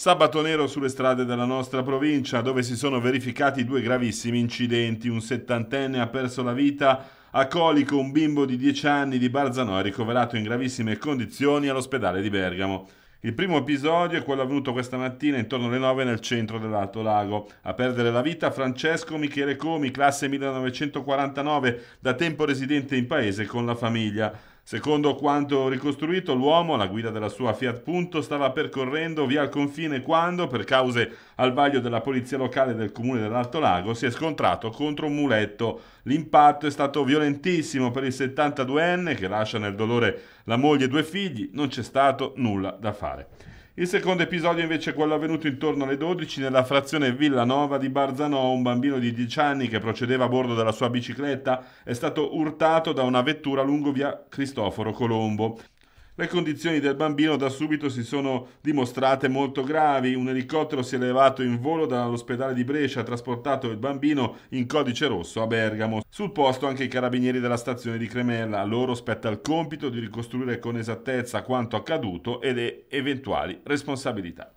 Sabato nero sulle strade della nostra provincia, dove si sono verificati due gravissimi incidenti. Un settantenne ha perso la vita a Colico, un bimbo di 10 anni di Barzano è ricoverato in gravissime condizioni all'ospedale di Bergamo. Il primo episodio è quello avvenuto questa mattina intorno alle 9 nel centro dell'Alto Lago. A perdere la vita Francesco Michele Comi, classe 1949, da tempo residente in paese con la famiglia. Secondo quanto ricostruito, l'uomo, alla guida della sua Fiat Punto, stava percorrendo via il confine quando, per cause al vaglio della polizia locale del comune dell'Alto Lago, si è scontrato contro un muletto. L'impatto è stato violentissimo per il 72enne che lascia nel dolore la moglie e due figli, non c'è stato nulla da fare. Il secondo episodio invece è quello avvenuto intorno alle 12 nella frazione Villanova di Barzanò. Un bambino di 10 anni che procedeva a bordo della sua bicicletta è stato urtato da una vettura lungo via Cristoforo Colombo. Le condizioni del bambino da subito si sono dimostrate molto gravi. Un elicottero si è elevato in volo dall'ospedale di Brescia, ha trasportato il bambino in codice rosso a Bergamo. Sul posto anche i carabinieri della stazione di Cremella. A loro spetta il compito di ricostruire con esattezza quanto accaduto e le eventuali responsabilità.